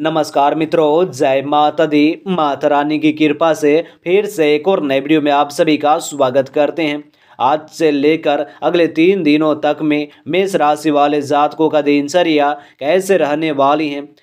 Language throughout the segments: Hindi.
नमस्कार मित्रों जय माता दी माता रानी की कृपा से फिर से एक और नए वीडियो में आप सभी का स्वागत करते हैं आज से लेकर अगले तीन दिनों तक में मेष राशि वाले जातकों का दिनचर्या कैसे रहने वाली हैं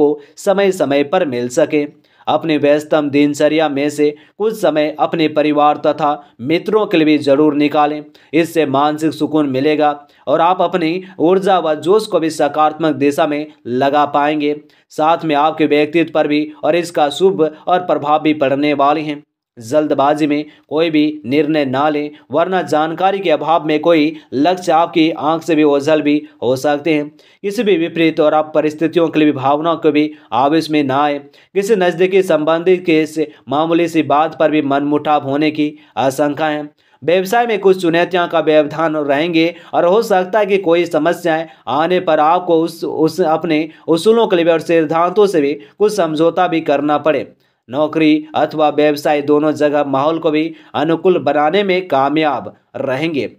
को समय समय पर मिल सके अपने व्यस्तम दिनचर्या में से कुछ समय अपने परिवार तथा मित्रों के लिए भी जरूर निकालें इससे मानसिक सुकून मिलेगा और आप अपनी ऊर्जा व जोश को भी सकारात्मक दिशा में लगा पाएंगे साथ में आपके व्यक्तित्व पर भी और इसका शुभ और प्रभाव भी पड़ने वाले हैं जल्दबाजी में कोई भी निर्णय ना लें वरना जानकारी के अभाव में कोई लक्ष्य आपकी आंख से भी ओझल भी हो सकते हैं किसी भी विपरीत और आप परिस्थितियों के लिए भावनाओं को भी आवेश में ना आए किसी नज़दीकी संबंधी के मामूली सी बात पर भी मनमुटाव होने की आशंका है व्यवसाय में कुछ चुनौतियाँ का व्यवधान रहेंगे और हो सकता है कि कोई समस्याएं आने पर आपको उस उस अपने उसूलों के लिए और सिद्धांतों से भी कुछ समझौता भी करना पड़े नौकरी अथवा व्यवसाय दोनों जगह माहौल को भी अनुकूल बनाने में कामयाब रहेंगे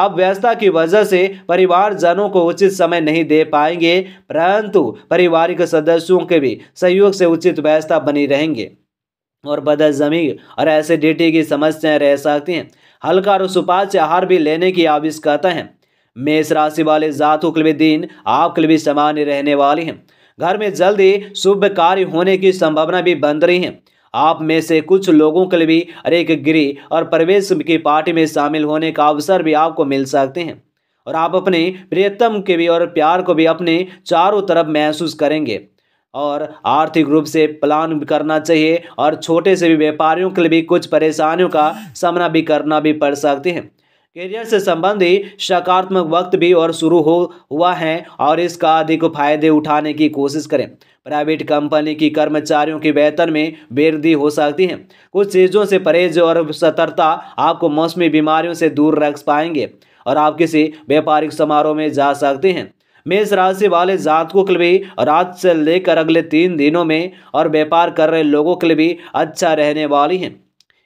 आप व्यस्तता की वजह से परिवारजनों को उचित समय नहीं दे पाएंगे परंतु पारिवारिक सदस्यों के भी सहयोग से उचित व्यवस्था बनी रहेंगे और बदहजमी और एसिडिटी की समस्याएं रह सकती हैं हल्का और सुपाच्य आहार भी लेने की आवश्यकता है मेष राशि वाले जातों के भी दिन आपके लिए भी सामान्य रहने वाली हैं घर में जल्दी शुभ कार्य होने की संभावना भी बन रही है आप में से कुछ लोगों के लिए भी अनेक गृह और प्रवेश की पार्टी में शामिल होने का अवसर भी आपको मिल सकते हैं और आप अपने प्रियतम के भी और प्यार को भी अपने चारों तरफ महसूस करेंगे और आर्थिक रूप से प्लान करना चाहिए और छोटे से भी व्यापारियों के लिए भी कुछ परेशानियों का सामना भी करना भी पड़ सकते हैं करियर से संबंधी सकारात्मक वक्त भी और शुरू हो हुआ है और इसका अधिक फायदे उठाने की कोशिश करें प्राइवेट कंपनी की कर्मचारियों के वेतन में वृद्धि हो सकती है कुछ चीज़ों से परहेज और सतर्कता आपको मौसमी बीमारियों से दूर रख पाएंगे और आप किसी व्यापारिक समारोह में जा सकते हैं मेष राशि वाले जातकों के लिए रात से लेकर अगले तीन दिनों में और व्यापार कर रहे लोगों के लिए भी अच्छा रहने वाली हैं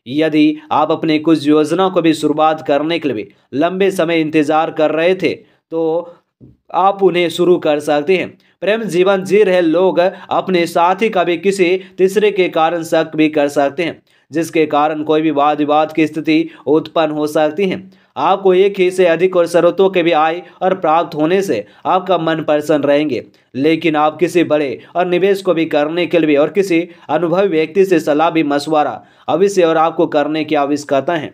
यदि आप अपने कुछ योजना को भी शुरुआत करने के लिए लंबे समय इंतजार कर रहे थे तो आप उन्हें शुरू कर सकते हैं प्रेम जीवन जी रहे लोग अपने साथी का भी किसी तीसरे के कारण शक भी कर सकते हैं जिसके कारण कोई भी वाद विवाद की स्थिति उत्पन्न हो सकती है आपको एक ही से अधिक और स्रोतों के भी आय और प्राप्त होने से आपका मन प्रसन्न रहेंगे लेकिन आप किसी बड़े और निवेश को भी करने के लिए और किसी अनुभवी व्यक्ति से सलाह भी मशवरा अवश्य और आपको करने की आवश्यकता है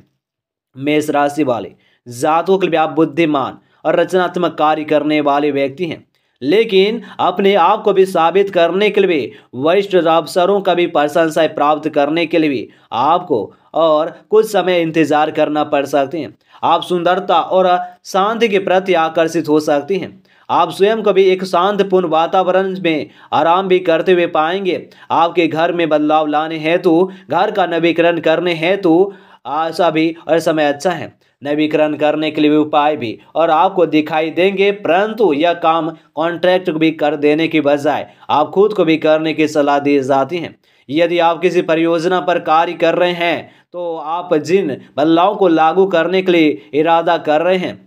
मेष राशि वाले जातों के लिए आप बुद्धिमान और रचनात्मक कार्य करने वाले व्यक्ति हैं लेकिन अपने आप को भी साबित करने के लिए वरिष्ठ अफसरों का भी प्रशंसा प्राप्त करने के लिए आपको और कुछ समय इंतजार करना पड़ सकते हैं आप सुंदरता और शांति के प्रति आकर्षित हो सकती हैं आप स्वयं को भी एक शांतपूर्ण वातावरण में आराम भी करते हुए पाएंगे आपके घर में बदलाव लाने हेतु घर का नवीकरण करने हेतु आशा भी और समय अच्छा है नवीकरण करने के लिए उपाय भी और आपको दिखाई देंगे परंतु यह काम कॉन्ट्रैक्ट भी कर देने की बजाय आप खुद को भी करने की सलाह दी जाती हैं यदि आप किसी परियोजना पर कार्य कर रहे हैं तो आप जिन बदलाव को लागू करने के लिए इरादा कर रहे हैं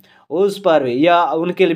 उस पर या उनके लिए